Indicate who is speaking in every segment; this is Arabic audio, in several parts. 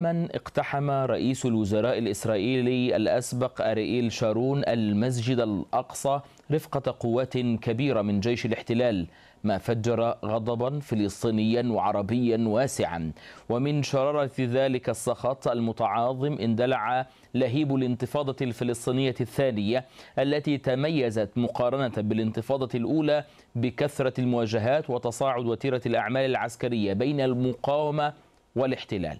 Speaker 1: من اقتحم رئيس الوزراء الإسرائيلي الأسبق أرييل شارون المسجد الأقصى رفقة قوات كبيرة من جيش الاحتلال ما فجر غضبا فلسطينيا وعربيا واسعا ومن شرارة ذلك السخط المتعاظم اندلع لهيب الانتفاضة الفلسطينية الثانية التي تميزت مقارنة بالانتفاضة الأولى بكثرة المواجهات وتصاعد وتيرة الأعمال العسكرية بين المقاومة والاحتلال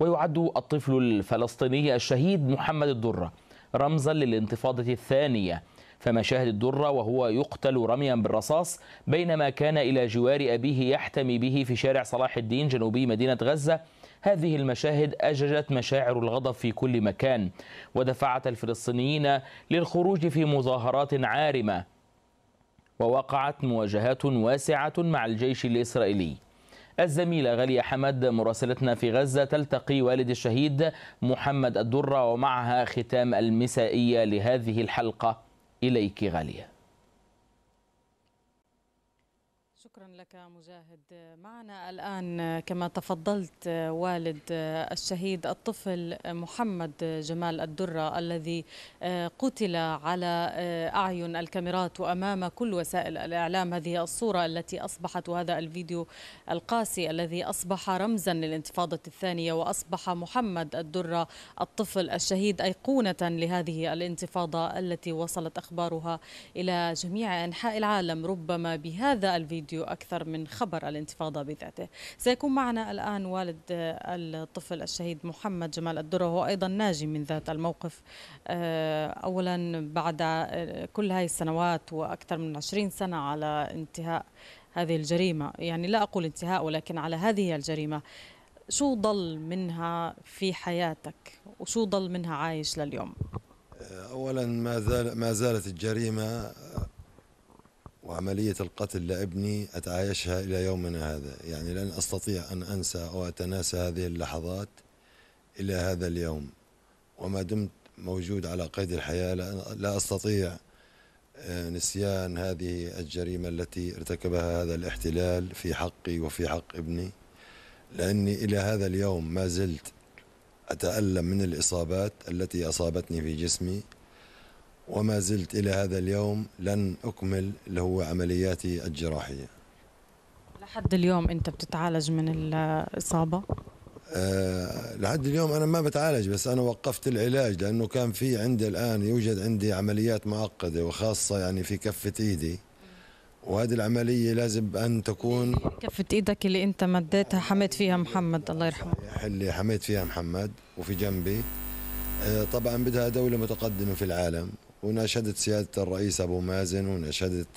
Speaker 1: ويعد الطفل الفلسطيني الشهيد محمد الدرة رمزا للانتفاضة الثانية فمشاهد الدرة وهو يقتل رميا بالرصاص بينما كان إلى جوار أبيه يحتمي به في شارع صلاح الدين جنوبي مدينة غزة هذه المشاهد أججت مشاعر الغضب في كل مكان ودفعت الفلسطينيين للخروج في مظاهرات عارمة ووقعت مواجهات واسعة مع الجيش الإسرائيلي الزميلة غالية حمد مراسلتنا في غزة تلتقي والد الشهيد محمد الدرة ومعها ختام المسائية لهذه الحلقة إليك غالية
Speaker 2: لك مجاهد معنا الآن كما تفضلت والد الشهيد الطفل محمد جمال الدرة الذي آه، قتل على آه، أعين الكاميرات وأمام كل وسائل الإعلام هذه الصورة التي أصبحت وهذا الفيديو القاسي الذي أصبح رمزا للانتفاضة الثانية وأصبح محمد الدرة الطفل الشهيد أيقونة لهذه الانتفاضة التي وصلت أخبارها إلى جميع أنحاء العالم ربما بهذا الفيديو أكثر أكثر من خبر الانتفاضة بذاته سيكون معنا الآن والد آه، الطفل الشهيد محمد جمال الدرة وهو أيضا ناجي من ذات الموقف آه، أولا بعد آه، كل هذه السنوات وأكثر من 20 سنة على انتهاء هذه الجريمة يعني لا أقول انتهاء ولكن على هذه الجريمة شو ضل منها في حياتك وشو ضل منها عايش لليوم؟
Speaker 3: اولا ما زال ما زالت الجريمه وعملية القتل لابني أتعايشها إلى يومنا هذا يعني لن أستطيع أن أنسى أو أتناسى هذه اللحظات إلى هذا اليوم وما دمت موجود على قيد الحياة لا أستطيع آه، نسيان هذه الجريمة التي ارتكبها هذا الاحتلال في حقي وفي حق ابني لأني إلى هذا اليوم ما زلت أتألم من الإصابات التي أصابتني في جسمي وما زلت إلى هذا اليوم لن أكمل اللي هو عملياتي الجراحية
Speaker 2: لحد اليوم أنت بتتعالج من الإصابة؟
Speaker 3: أه لحد اليوم أنا ما بتعالج بس أنا وقفت العلاج لأنه كان في عندي الآن يوجد عندي عمليات معقدة وخاصة يعني في كفة إيدي وهذه العملية لازم أن تكون
Speaker 2: كفة إيدك اللي أنت مديتها حميت فيها محمد الله يرحمه
Speaker 3: اللي حميت فيها محمد وفي جنبي آه، طبعا بدها دولة متقدمة في العالم وناشدت سيادة الرئيس أبو مازن وناشدت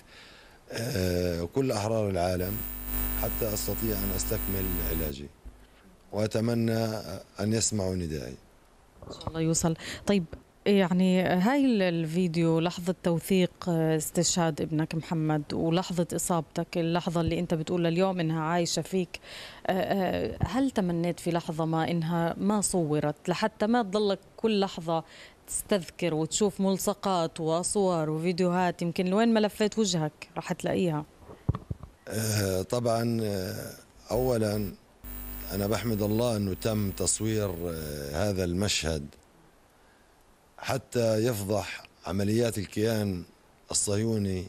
Speaker 3: آه، كل أحرار العالم حتى أستطيع أن أستكمل علاجي وأتمنى أن يسمعوا ندائي
Speaker 2: إن شاء الله يوصل طيب يعني هاي الفيديو لحظة توثيق آه، استشهاد ابنك محمد ولحظة إصابتك اللحظة اللي أنت بتقول لليوم إنها عايشة فيك آه، آه، هل تمنيت في لحظة ما إنها ما صورت لحتى ما تضلك كل لحظة تستذكر وتشوف ملصقات وصور وفيديوهات يمكن لوين ما لفيت وجهك راح تلاقيها
Speaker 3: طبعا أولا أنا بحمد الله أنه تم تصوير هذا المشهد حتى يفضح عمليات الكيان الصهيوني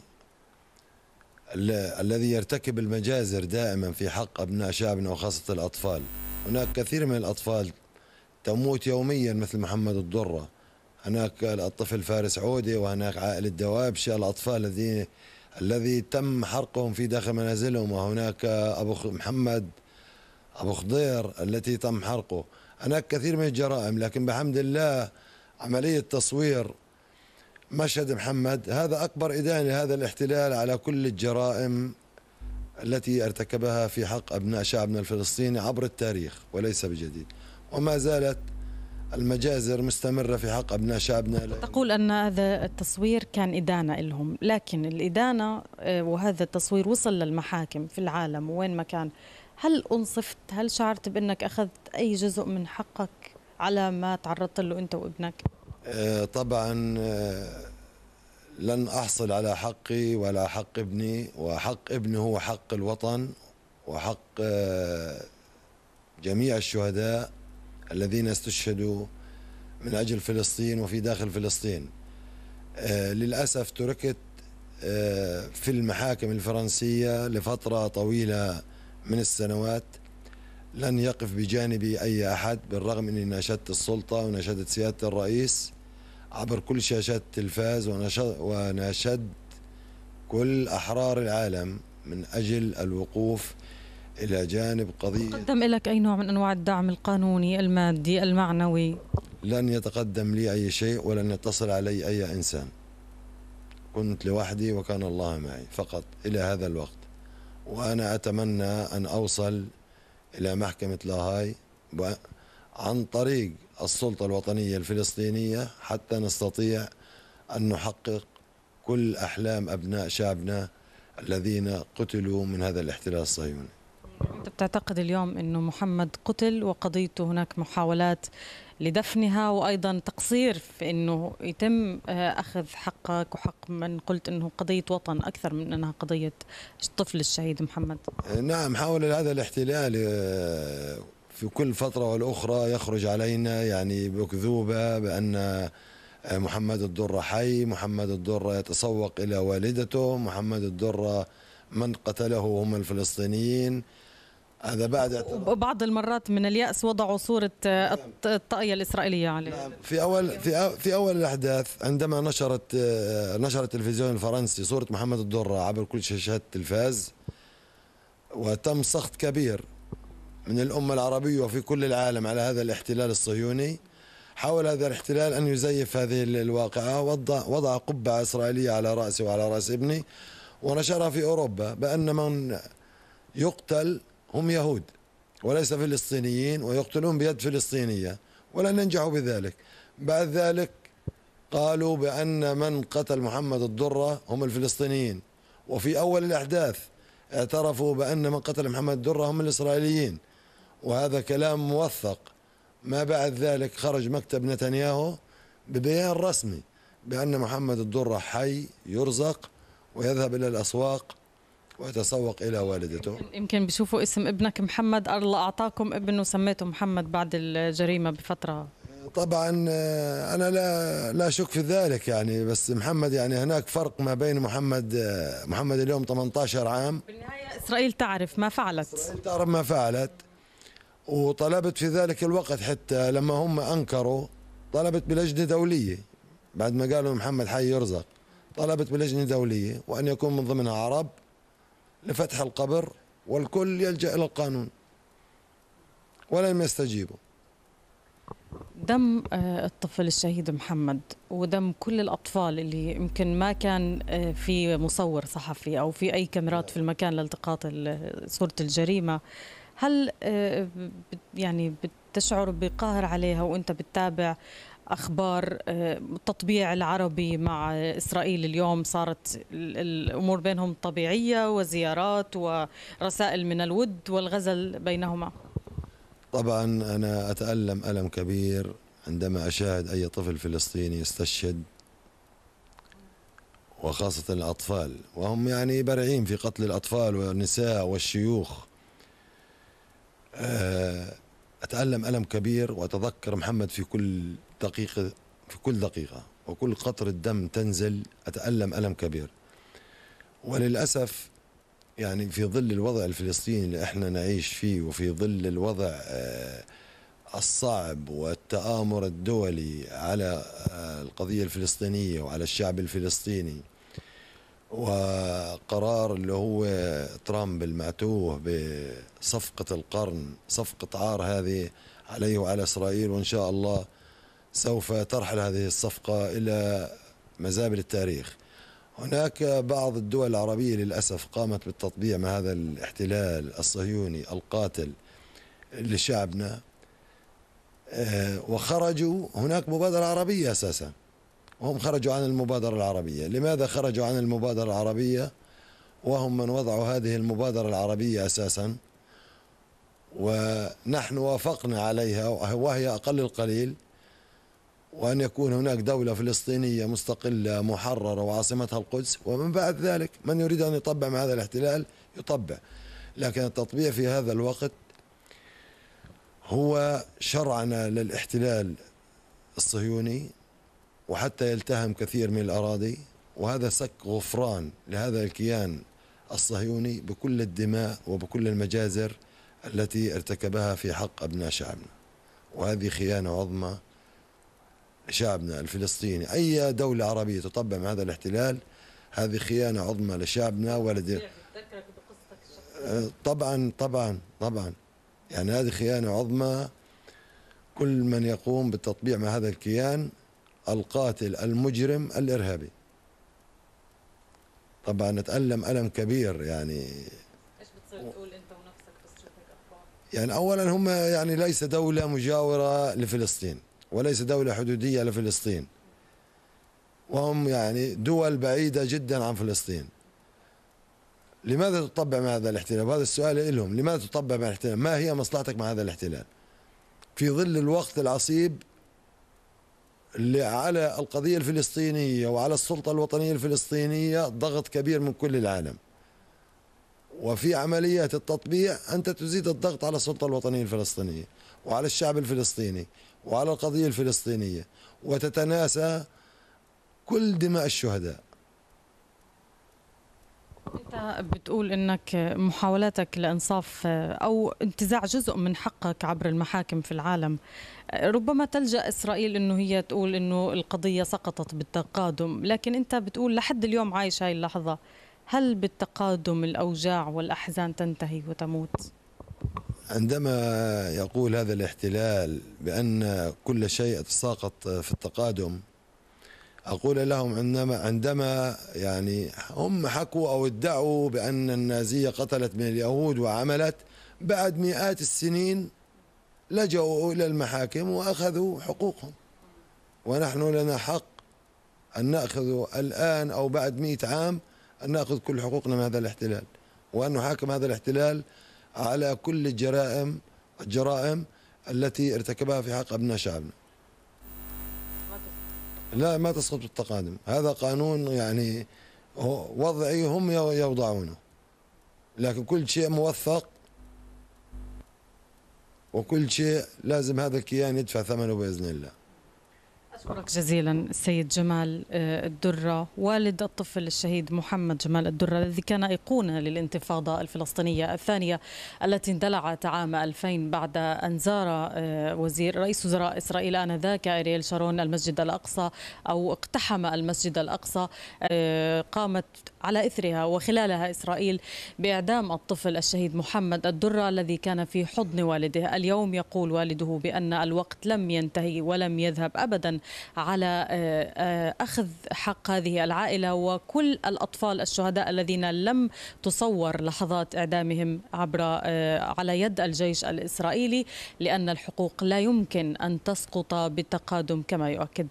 Speaker 3: الذي يرتكب المجازر دائما في حق ابناء شعبنا وخاصه الاطفال هناك كثير من الاطفال تموت يوميا مثل محمد الدره هناك الطفل فارس عودي وهناك عائله دوابشه الاطفال الذين الذي تم حرقهم في داخل منازلهم وهناك ابو محمد ابو خضير التي تم حرقه هناك كثير من الجرائم لكن بحمد الله عملية تصوير مشهد محمد هذا أكبر إدانة لهذا الاحتلال على كل الجرائم التي ارتكبها في حق أبناء شعبنا الفلسطيني عبر التاريخ وليس بجديد وما زالت المجازر مستمرة في حق أبناء شعبنا
Speaker 2: تقول أن هذا التصوير كان إدانة لهم لكن الإدانة آه، وهذا التصوير وصل للمحاكم في العالم وين ما كان هل أنصفت هل شعرت بأنك أخذت أي جزء من حقك على ما تعرضت له أنت وابنك؟
Speaker 3: آه، طبعا آه، لن أحصل على حقي ولا حق ابني وحق ابني هو حق الوطن وحق آه، جميع الشهداء الذين استشهدوا من أجل فلسطين وفي داخل فلسطين للأسف تركت في المحاكم الفرنسية لفترة طويلة من السنوات لن يقف بجانبي أي أحد بالرغم أني ناشدت السلطة وناشدت سيادة الرئيس عبر كل شاشات التلفاز وناشد, كل أحرار العالم من أجل الوقوف إلى جانب قضية قدم
Speaker 2: لك أي نوع من أنواع الدعم القانوني المادي المعنوي
Speaker 3: لن يتقدم لي أي شيء ولن يتصل علي أي إنسان كنت لوحدي وكان الله معي فقط إلى هذا الوقت وأنا أتمنى أن أوصل إلى محكمة لاهاي عن طريق السلطة الوطنية الفلسطينية حتى نستطيع أن نحقق كل أحلام أبناء شعبنا الذين قتلوا من هذا الاحتلال الصهيوني
Speaker 2: أنت بتعتقد اليوم أنه محمد قتل وقضيته هناك محاولات لدفنها وأيضا تقصير في أنه يتم آه، أخذ حقك وحق من قلت أنه قضية وطن أكثر من أنها قضية الطفل الشهيد محمد
Speaker 3: آه، نعم حاول هذا الاحتلال آه، في كل فترة والأخرى يخرج علينا يعني بأكذوبة بأن محمد الدرة حي محمد الدرة يتسوق إلى والدته محمد الدرة من قتله هم الفلسطينيين هذا بعد
Speaker 2: بعض المرات من اليأس وضعوا صورة الطاقية الإسرائيلية عليه نعم.
Speaker 3: في أول في في أول الأحداث عندما نشرت نشر التلفزيون الفرنسي صورة محمد الدرة عبر كل شاشات التلفاز وتم سخط كبير من الأمة العربية وفي كل العالم على هذا الاحتلال الصهيوني حاول هذا الاحتلال أن يزيف هذه الواقعة وضع, وضع قبعة إسرائيلية على رأسي وعلى رأس ابني ونشرها في أوروبا بأن من يقتل هم يهود وليس فلسطينيين ويقتلون بيد فلسطينية ولن ينجحوا بذلك بعد ذلك قالوا بأن من قتل محمد الدرة هم الفلسطينيين وفي أول الأحداث اعترفوا بأن من قتل محمد الدرة هم الإسرائيليين وهذا كلام موثق ما بعد ذلك خرج مكتب نتنياهو ببيان رسمي بأن محمد الدرة حي يرزق ويذهب إلى الأسواق ويتسوق إلى والدته
Speaker 2: يمكن بيشوفوا اسم ابنك محمد الله أعطاكم ابن وسميته محمد بعد الجريمة بفترة
Speaker 3: طبعا آه، أنا لا لا شك في ذلك يعني بس محمد يعني هناك فرق ما بين محمد آه، محمد اليوم 18 عام بالنهاية
Speaker 2: إسرائيل تعرف
Speaker 3: ما فعلت إسرائيل تعرف ما فعلت وطلبت في ذلك الوقت حتى لما هم أنكروا طلبت بلجنة دولية بعد ما قالوا محمد حي يرزق طلبت بلجنة دولية وأن يكون من ضمنها عرب لفتح القبر والكل يلجأ إلى القانون ولم يستجيبوا
Speaker 2: دم آه، الطفل الشهيد محمد ودم كل الأطفال اللي يمكن ما كان آه، في مصور صحفي أو في أي كاميرات في المكان لالتقاط صورة الجريمة هل آه، يعني بتشعر بقهر عليها وانت بتتابع اخبار التطبيع آه، العربي مع اسرائيل اليوم صارت الامور بينهم طبيعيه وزيارات ورسائل من الود والغزل بينهما
Speaker 3: طبعا انا اتالم الم كبير عندما اشاهد اي طفل فلسطيني يستشهد وخاصة الأطفال وهم يعني بارعين في قتل الأطفال والنساء والشيوخ آه، أتألم ألم كبير وأتذكر محمد في كل دقيقة في كل دقيقة وكل قطرة دم تنزل أتألم ألم كبير وللأسف يعني في ظل الوضع الفلسطيني اللي احنا نعيش فيه وفي ظل الوضع آه، الصعب والتآمر الدولي على آه، القضية الفلسطينية وعلى الشعب الفلسطيني وقرار اللي هو ترامب المعتوه بصفقة القرن صفقة عار هذه عليه وعلى إسرائيل وإن شاء الله سوف ترحل هذه الصفقة إلى مزابل التاريخ هناك بعض الدول العربية للأسف قامت بالتطبيع مع هذا الاحتلال الصهيوني القاتل لشعبنا آه، وخرجوا هناك مبادرة عربية أساسا وهم خرجوا عن المبادرة العربية لماذا خرجوا عن المبادرة العربية وهم من وضعوا هذه المبادرة العربية أساسا ونحن وافقنا عليها وهي أقل القليل وأن يكون هناك دولة فلسطينية مستقلة محررة وعاصمتها القدس ومن بعد ذلك من يريد أن يطبع مع هذا الاحتلال يطبع لكن التطبيع في هذا الوقت هو شرعنا للاحتلال الصهيوني وحتى يلتهم كثير من الأراضي وهذا سك غفران لهذا الكيان الصهيوني بكل الدماء وبكل المجازر التي ارتكبها في حق أبناء شعبنا وهذه خيانة عظمى شعبنا الفلسطيني أي دولة عربية تطبع مع هذا الاحتلال هذه خيانة عظمى لشعبنا ولد آه، طبعا طبعا طبعا يعني هذه خيانة عظمى كل من يقوم بالتطبيع مع هذا الكيان القاتل المجرم الإرهابي طبعا نتألم ألم كبير يعني ايش
Speaker 2: بتصير تقول
Speaker 1: انت ونفسك بس
Speaker 3: يعني اولا هم يعني ليس دولة مجاورة لفلسطين وليس دولة حدودية لفلسطين وهم يعني دول بعيدة جدا عن فلسطين لماذا تطبع مع هذا الاحتلال وهذا السؤال لهم لماذا تطبع مع الاحتلال ما هي مصلحتك مع هذا الاحتلال في ظل الوقت العصيب اللي على القضية الفلسطينية وعلى السلطة الوطنية الفلسطينية ضغط كبير من كل العالم وفي عمليات التطبيع أنت تزيد الضغط على السلطة الوطنية الفلسطينية وعلى الشعب الفلسطيني وعلى القضية الفلسطينية وتتناسى كل دماء الشهداء
Speaker 2: انت بتقول انك محاولاتك لانصاف او انتزاع جزء من حقك عبر المحاكم في العالم ربما تلجا اسرائيل انه هي تقول انه القضيه سقطت بالتقادم لكن انت بتقول لحد اليوم عايش هاي اللحظه هل بالتقادم الاوجاع والاحزان تنتهي وتموت
Speaker 3: عندما يقول هذا الاحتلال بأن كل شيء يتساقط في التقادم أقول لهم عندما عندما يعني هم حكوا أو ادعوا بأن النازية قتلت من اليهود وعملت بعد مئات السنين لجأوا إلى المحاكم وأخذوا حقوقهم ونحن لنا حق أن نأخذ الآن أو بعد مئة عام أن نأخذ كل حقوقنا من هذا الاحتلال وأن نحاكم هذا الاحتلال على كل الجرائم الجرائم التي ارتكبها في حق ابناء شعبنا لا ما تسقط بالتقادم هذا قانون يعني وضعي هم يوضعونه لكن كل شيء موثق وكل شيء لازم هذا الكيان يدفع ثمنه باذن الله
Speaker 2: أشكرك جزيلا السيد جمال آه، الدرة والد الطفل الشهيد محمد جمال الدرة الذي كان أيقونة للانتفاضة الفلسطينية الثانية التي اندلعت عام 2000 بعد أن زار آه، وزير رئيس وزراء إسرائيل آنذاك أرييل شارون المسجد الأقصى أو اقتحم المسجد الأقصى آه، قامت على إثرها وخلالها إسرائيل بإعدام الطفل الشهيد محمد الدرة الذي كان في حضن والده اليوم يقول والده بأن الوقت لم ينتهي ولم يذهب أبدا على آه، آه، أخذ حق هذه العائلة وكل الأطفال الشهداء الذين لم تصور لحظات إعدامهم عبر آه، على يد الجيش الإسرائيلي لأن الحقوق لا يمكن أن تسقط بالتقادم كما يؤكد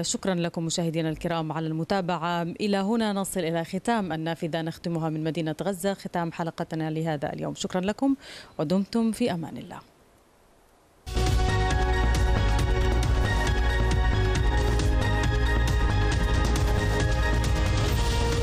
Speaker 2: شكرا لكم مشاهدينا الكرام على المتابعة إلى هنا نصل إلى ختام النافذة نختمها من مدينة غزة ختام حلقتنا لهذا اليوم شكرا لكم ودمتم في أمان الله